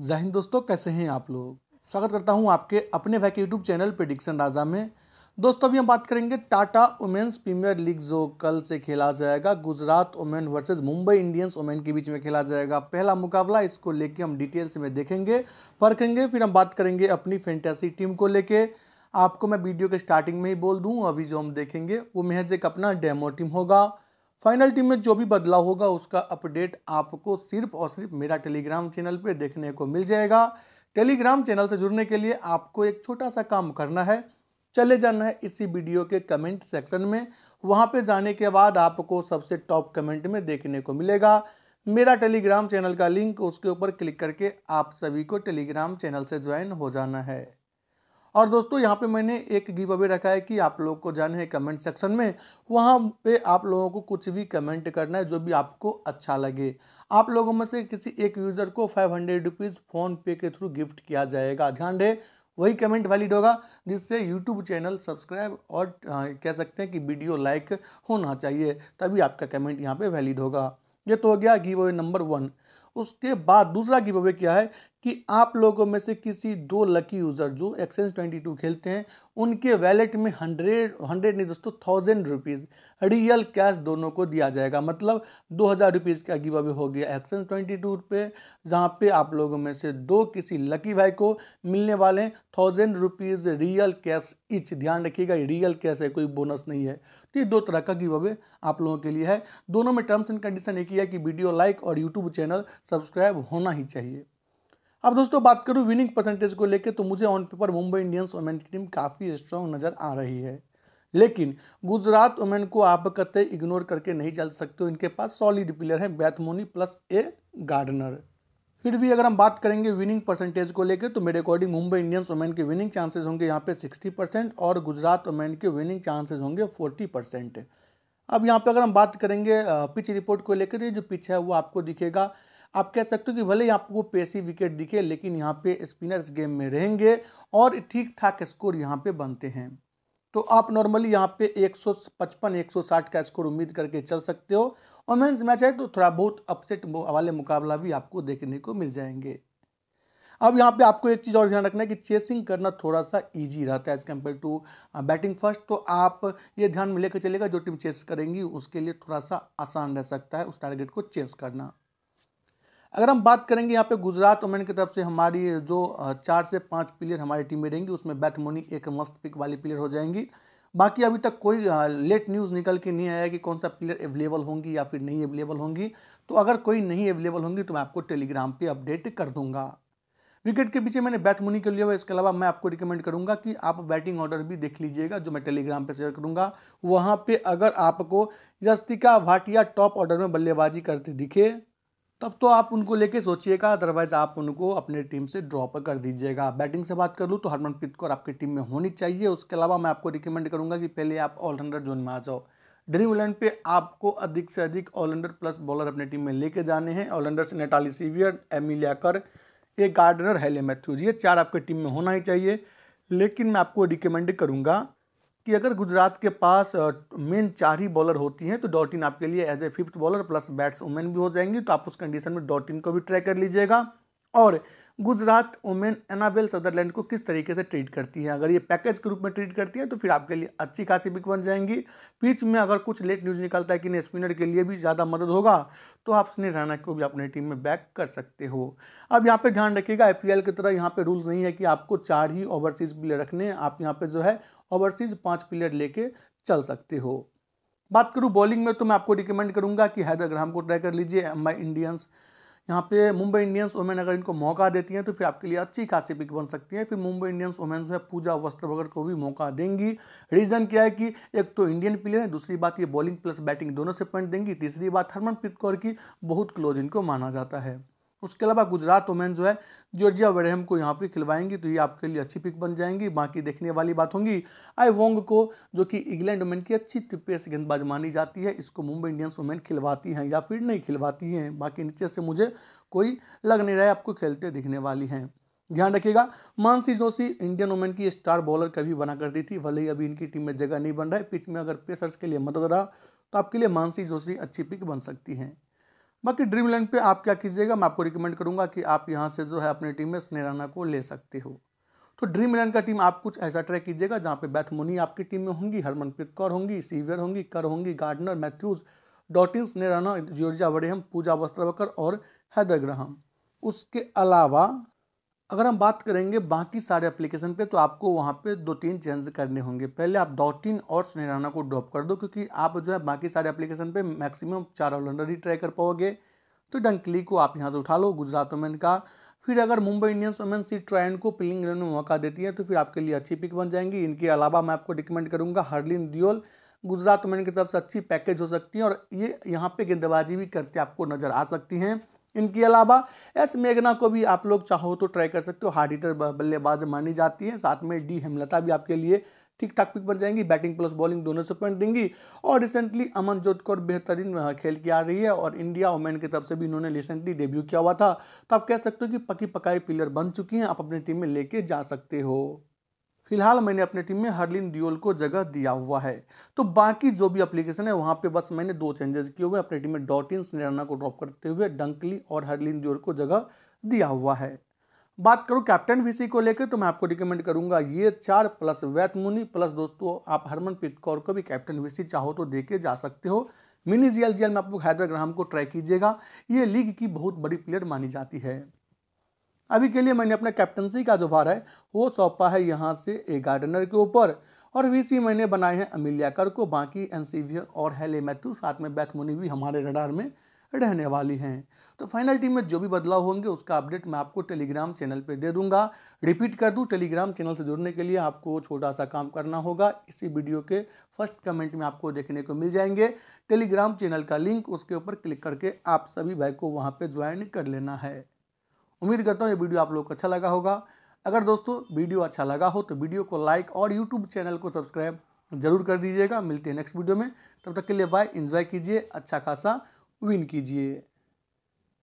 जाहिन दोस्तों कैसे हैं आप लोग स्वागत करता हूं आपके अपने भाई के यूट्यूब चैनल डिक्शन राजा में दोस्तों अभी हम बात करेंगे टाटा वुमेन्स प्रीमियर लीग जो कल से खेला जाएगा Gujarat women versus Mumbai Indians women के बीच में खेला जाएगा पहला मुकाबला इसको लेके हम डिटेल्स में देखेंगे परखेंगे फिर हम बात करेंगे अपनी फैंटेसी टीम को लेके आपको मैं वीडियो के स्टार्टिंग में ही बोल दूँ अभी जो हम देखेंगे वो महज एक अपना डेमो टीम होगा फाइनल टीम में जो भी बदलाव होगा उसका अपडेट आपको सिर्फ और सिर्फ मेरा टेलीग्राम चैनल पे देखने को मिल जाएगा टेलीग्राम चैनल से जुड़ने के लिए आपको एक छोटा सा काम करना है चले जाना है इसी वीडियो के कमेंट सेक्शन में वहाँ पे जाने के बाद आपको सबसे टॉप कमेंट में देखने को मिलेगा मेरा टेलीग्राम चैनल का लिंक उसके ऊपर क्लिक करके आप सभी को टेलीग्राम चैनल से ज्वाइन हो जाना है और दोस्तों यहाँ पे मैंने एक गिव अवे रखा है कि आप लोग को जाना है कमेंट सेक्शन में वहाँ पे आप लोगों को कुछ भी कमेंट करना है जो भी आपको अच्छा लगे आप लोगों में से किसी एक यूज़र को फाइव हंड्रेड रुपीज़ फ़ोनपे के थ्रू गिफ्ट किया जाएगा ध्यान रहे वही कमेंट वैलिड होगा जिससे यूट्यूब चैनल सब्सक्राइब और हाँ, कह सकते हैं कि वीडियो लाइक होना चाहिए तभी आपका कमेंट यहाँ पे वैलिड होगा ये तो हो गया गिव अवे नंबर वन उसके बाद दूसरा गिव अवे क्या है कि आप लोगों में से किसी दो लकी यूज़र जो ट्वेंटी 22 खेलते हैं उनके वैलेट में हंड्रेड हंड्रेड नहीं दोस्तों थाउजेंड रुपीज़ रियल कैश दोनों को दिया जाएगा मतलब दो हज़ार रुपीज़ का गिव अवे हो गया ट्वेंटी 22 पे जहाँ पे आप लोगों में से दो किसी लकी भाई को मिलने वाले हैं thousand rupees real cash each ध्यान रखिएगा रियल कैश है कोई बोनस नहीं है तो ये दो तरह का गिव अवे आप लोगों के लिए है दोनों में टर्म्स एंड कंडीशन एक ही है कि वीडियो लाइक और यूट्यूब चैनल सब्सक्राइब होना ही चाहिए अब दोस्तों बात करूँ विनिंग परसेंटेज को लेकर तो मुझे on paper Mumbai Indians women की टीम काफ़ी स्ट्रांग नज़र आ रही है लेकिन गुजरात वोमेन को आप कते इग्नोर करके नहीं चल सकते हो इनके पास सॉलिड प्लेयर हैं बैथमोनी प्लस ए गार्डनर फिर भी अगर हम बात करेंगे विनिंग परसेंटेज को लेकर तो मेरे अकॉर्डिंग मुंबई इंडियंस वोमेन के विनिंग चांसेस होंगे यहाँ पे 60 परसेंट और गुजरात वोमेन के विनिंग चांसेस होंगे 40 परसेंट अब यहाँ पे अगर हम बात करेंगे पिच रिपोर्ट को लेकर तो ये जो पिच है वो आपको दिखेगा आप कह सकते हो कि भले ही आपको पेसी विकेट दिखे लेकिन यहाँ पे स्पिनर्स गेम में रहेंगे और ठीक ठाक स्कोर यहाँ पे बनते हैं तो आप नॉर्मली यहाँ पे 155 160 का स्कोर उम्मीद करके चल सकते हो और मेन्स मैच है तो थोड़ा बहुत अपसेट वाले मुकाबला भी आपको देखने को मिल जाएंगे अब यहाँ पे आपको एक चीज़ और ध्यान रखना है कि चेसिंग करना थोड़ा सा इजी रहता है as compared to batting first तो आप ये ध्यान में लेकर चलेगा जो टीम चेस करेंगी उसके लिए थोड़ा सा आसान रह सकता है उस टारगेट को चेस करना अगर हम बात करेंगे यहाँ पे गुजरात वुमेन की तरफ से हमारी जो चार से पाँच प्लेयर हमारी टीम में रहेंगी उसमें मोनी एक मस्त पिक वाली प्लेयर हो जाएंगी बाकी अभी तक कोई लेट न्यूज़ निकल के नहीं आया कि कौन सा प्लेयर अवेलेबल होंगी या फिर नहीं अवेलेबल होंगी तो अगर कोई नहीं अवेलेबल होंगी तो मैं आपको टेलीग्राम पर अपडेट कर दूंगा विकेट के पीछे मैंने बैथ मनी के लिए हुआ इसके अलावा मैं आपको रिकमेंड करूंगा कि आप बैटिंग ऑर्डर भी देख लीजिएगा जो मैं टेलीग्राम पे शेयर करूंगा वहाँ पे अगर आपको यस्तिका भाटिया टॉप ऑर्डर में बल्लेबाजी करते दिखे तब तो आप उनको लेके सोचिएगा अदरवाइज़ आप उनको अपने टीम से ड्रॉप कर दीजिएगा बैटिंग से बात कर लूँ तो हरमनप्रीत कौर आपकी टीम में होनी चाहिए उसके अलावा मैं आपको रिकमेंड करूँगा कि पहले आप ऑलराउंडर जोन में आ जाओ ड्रीम इलेवन पे आपको अधिक से अधिक ऑलराउंडर प्लस बॉलर अपने टीम में लेके जाने हैं ऑलराउंडर से नेटाली सीवियर एमिलिया कर ये गार्डनर हैले मैथ्यूज ये चार आपके टीम में होना ही चाहिए लेकिन मैं आपको रिकमेंड करूँगा कि अगर गुजरात के पास मेन चार ही बॉलर होती हैं तो डॉटिन आपके लिए as a fifth bowler plus batswomen भी हो जाएंगी तो आप उस कंडीशन में डॉटिन को भी ट्राई कर लीजिएगा और गुजरात वुमेन एनाबेल सदरलैंड को किस तरीके से ट्रीट करती है अगर ये पैकेज के रूप में ट्रीट करती है तो फिर आपके लिए अच्छी खासी बिक बन जाएंगी बीच में अगर कुछ लेट न्यूज़ निकलता है कि नहीं स्पिनर के लिए भी ज़्यादा मदद होगा तो आप स्ने राणा को भी अपनी टीम में बैक कर सकते हो अब यहाँ पर ध्यान रखिएगा आई की तरह यहाँ पे रूल नहीं है कि आपको चार ही ओवरसीज़ प्लेयर रखने हैं आप यहाँ पर जो है ओवरसीज़ पाँच प्लेयर लेके चल सकते हो बात करूँ बॉलिंग में तो मैं आपको रिकमेंड करूँगा कि हैदर ग्राम को ट्राई कर लीजिए एम इंडियंस यहाँ पे मुंबई इंडियंस वुमेन अगर इनको मौका देती हैं तो फिर आपके लिए अच्छी खासी पिक बन सकती है फिर मुंबई इंडियंस वुमेन जो है पूजा वस्त्र वगैरह को भी मौका देंगी रीज़न क्या है कि एक तो इंडियन प्लेयर है दूसरी बात ये बॉलिंग प्लस बैटिंग दोनों से पॉइंट देंगी तीसरी बात हरमनप्रीत कौर की बहुत क्लोज इनको माना जाता है उसके अलावा गुजरात वुमेन जो है जॉर्जिया वेडहम को यहाँ पे खिलवाएंगी तो ये आपके लिए अच्छी पिक बन जाएंगी बाकी देखने वाली बात होंगी आई वोंग को जो कि इंग्लैंड वुमेन की अच्छी से गेंदबाज मानी जाती है इसको मुंबई इंडियंस वुमेन खिलवाती हैं या फिर नहीं खिलवाती हैं बाकी नीचे से मुझे कोई लग नहीं रहा है आपको खेलते दिखने वाली हैं ध्यान रखिएगा मानसी जोशी इंडियन वुमेन की स्टार बॉलर कभी बना करती थी भले ही अभी इनकी टीम में जगह नहीं बन रहा है पिच में अगर पेसर्स के लिए मदद रहा तो आपके लिए मानसी जोशी अच्छी पिक बन सकती हैं बाकी ड्रीम इलेवन पर आप क्या कीजिएगा मैं आपको रिकमेंड करूँगा कि आप यहाँ से जो है अपने टीम में स्नेराना को ले सकते हो तो ड्रीम इलेवन का टीम आप कुछ ऐसा ट्राई कीजिएगा जहाँ पे बैथमोनी आपकी टीम में होंगी हरमनप्रीत कौर होंगी सीवियर होंगी कर होंगी गार्डनर मैथ्यूज़ डॉटिन स्नेराना जियोर्जा वरेहम पूजा वस्त्रवकर और हैदर ग्रहम उसके अलावा अगर हम बात करेंगे बाकी सारे एप्लीकेशन पे तो आपको वहाँ पे दो तीन चेंज करने होंगे पहले आप डॉट इन और सुनेराना को ड्रॉप कर दो क्योंकि आप जो है बाकी सारे एप्लीकेशन पे मैक्सिमम चार ऑलराउंडर ही ट्राई कर पाओगे तो डंकली को आप यहाँ से उठा लो गुजरात वुमेन का फिर अगर मुंबई इंडियंस वुमेन सी ट्रायन को पिलिंग रन में मौका देती है तो फिर आपके लिए अच्छी पिक बन जाएंगी इनके अलावा मैं आपको रिकमेंड करूँगा हरलिन दियोल गुजरात वुमेन की तरफ से अच्छी पैकेज हो सकती है और ये यहाँ पर गेंदबाजी भी करते आपको नज़र आ सकती हैं इनके अलावा एस मेघना को भी आप लोग चाहो तो ट्राई कर सकते हो हार्ड हिटर बल्लेबाज मानी जाती हैं साथ में डी हेमलता भी आपके लिए ठीक ठाक पिक बन जाएंगी बैटिंग प्लस बॉलिंग दोनों से पॉइंट देंगी और रिसेंटली अमन जोत कौर बेहतरीन खेल की आ रही है और इंडिया वुमेन की तरफ से भी इन्होंने रिसेंटली डेब्यू किया हुआ था तो आप कह सकते हो कि पकी पकाई पिलर बन चुकी हैं आप अपनी टीम में लेके जा सकते हो फिलहाल मैंने अपने टीम में हरलिन दियोल को जगह दिया हुआ है तो बाकी जो भी एप्लीकेशन है वहाँ पे बस मैंने दो चेंजेस किए हुए अपने टीम में डॉटिन निराना को ड्रॉप करते हुए डंकली और हरलिन दियोल को जगह दिया हुआ है बात करूँ कैप्टन वीसी को लेकर तो मैं आपको रिकमेंड करूंगा ये चार प्लस वैत प्लस दोस्तों आप हरमनप्रीत कौर को भी कैप्टन वीसी चाहो तो देके जा सकते हो मिनी जीएल जीएल में आप लोग हैदर ग्राम को ट्राई कीजिएगा ये लीग की बहुत बड़ी प्लेयर मानी जाती है अभी के लिए मैंने अपना कैप्टनसी का जो भार है वो सौंपा है यहाँ से ए गार्डनर के ऊपर और वीसी मैंने बनाए हैं अमिल्याकर को बाकी एनसीवियर और हेले मैथ्यू साथ में बैथमोनी भी हमारे रडार में रहने वाली हैं तो फाइनल टीम में जो भी बदलाव होंगे उसका अपडेट मैं आपको टेलीग्राम चैनल पे दे दूंगा रिपीट कर दूँ टेलीग्राम चैनल से जुड़ने के लिए आपको छोटा सा काम करना होगा इसी वीडियो के फर्स्ट कमेंट में आपको देखने को मिल जाएंगे टेलीग्राम चैनल का लिंक उसके ऊपर क्लिक करके आप सभी भाई को वहाँ पर ज्वाइन कर लेना है उम्मीद करता हूँ ये वीडियो आप लोग को अच्छा लगा होगा अगर दोस्तों वीडियो अच्छा लगा हो तो वीडियो को लाइक और यूट्यूब चैनल को सब्सक्राइब जरूर कर दीजिएगा मिलते हैं नेक्स्ट वीडियो में तब तक के लिए बाय इन्जॉय कीजिए अच्छा खासा विन कीजिए